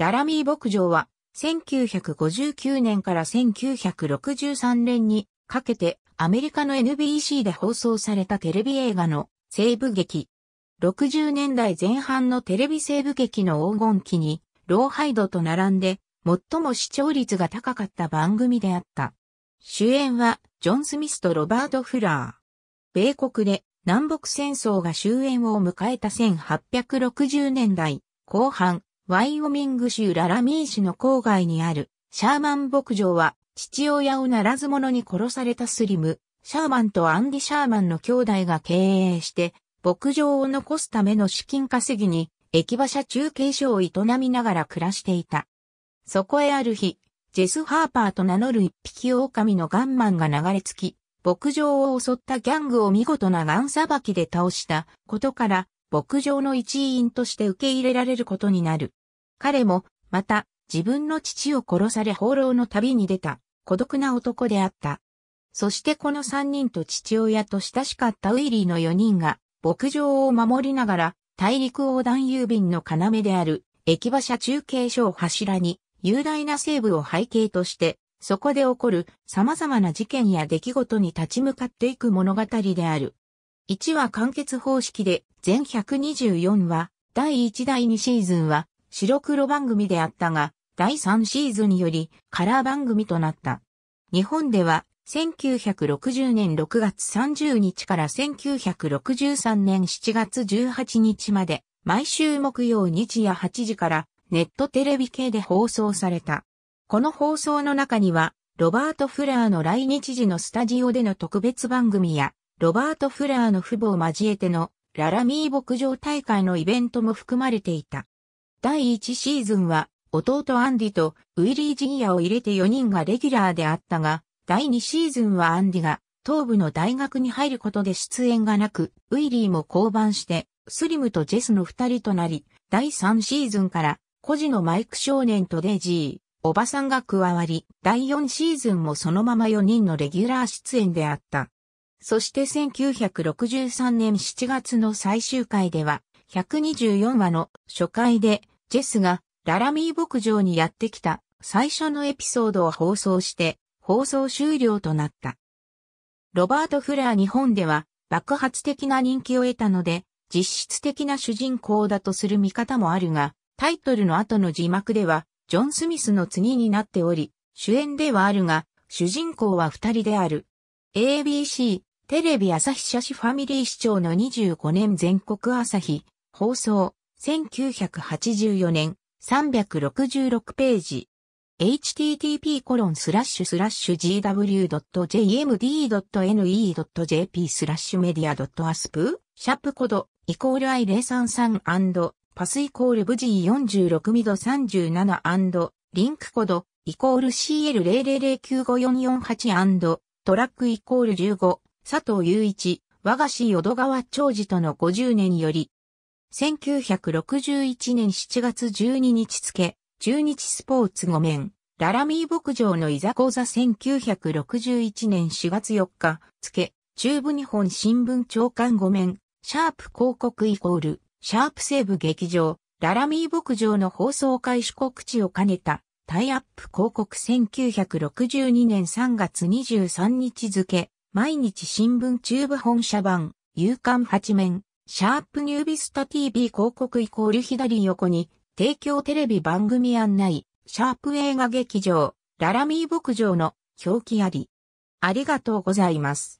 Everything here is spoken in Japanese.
ララミー牧場は、1959年から1963年にかけてアメリカの NBC で放送されたテレビ映画の西部劇。60年代前半のテレビ西部劇の黄金期に、ローハイドと並んで、最も視聴率が高かった番組であった。主演は、ジョン・スミスとロバート・フラー。米国で南北戦争が終焉を迎えた1860年代後半、ワイオミング州ララミー市の郊外にあるシャーマン牧場は父親をならず者に殺されたスリム、シャーマンとアンディ・シャーマンの兄弟が経営して牧場を残すための資金稼ぎに駅馬車中継所を営みながら暮らしていた。そこへある日、ジェス・ハーパーと名乗る一匹狼のガンマンが流れ着き、牧場を襲ったギャングを見事なガンさばきで倒したことから、牧場の一員として受け入れられることになる。彼も、また、自分の父を殺され放浪の旅に出た、孤独な男であった。そしてこの三人と父親と親しかったウィリーの四人が、牧場を守りながら、大陸横断郵便の要である、駅馬車中継所を柱に、雄大な西部を背景として、そこで起こる様々な事件や出来事に立ち向かっていく物語である。1話完結方式で、全124話、第1第2シーズンは、白黒番組であったが、第3シーズンによりカラー番組となった。日本では1960年6月30日から1963年7月18日まで毎週木曜日夜8時からネットテレビ系で放送された。この放送の中にはロバート・フラーの来日時のスタジオでの特別番組やロバート・フラーの父母を交えてのララミー牧場大会のイベントも含まれていた。第1シーズンは、弟アンディとウィリー・ジギアを入れて4人がレギュラーであったが、第2シーズンはアンディが東部の大学に入ることで出演がなく、ウィリーも降板して、スリムとジェスの2人となり、第3シーズンから、孤児のマイク少年とデジー、おばさんが加わり、第4シーズンもそのまま4人のレギュラー出演であった。そして1963年7月の最終回では、124話の初回で、ジェスがララミー牧場にやってきた最初のエピソードを放送して、放送終了となった。ロバート・フラー日本では爆発的な人気を得たので、実質的な主人公だとする見方もあるが、タイトルの後の字幕では、ジョン・スミスの次になっており、主演ではあるが、主人公は二人である。ABC、テレビ朝日社真ファミリー市長の25年全国朝日、放送、1984年、366ページ。http://gw.jmd.ne.jp スラッシュメディア .asp シャープコードイコール i033& パスイコール無事4 6ミド 37& リンクコードイコール CL000954448& トラックイコール15佐藤雄一我が市淀川長寺との50年より1961年7月12日付、中日スポーツ5面、ララミー牧場のいざこざ1961年4月4日付、中部日本新聞長官5面、シャープ広告イコール、シャープ西部劇場、ララミー牧場の放送開始告知を兼ねた、タイアップ広告1962年3月23日付、毎日新聞中部本社版、夕刊8面、シャープニュービスタ TV 広告イコール左横に、提供テレビ番組案内、シャープ映画劇場、ララミー牧場の表記あり。ありがとうございます。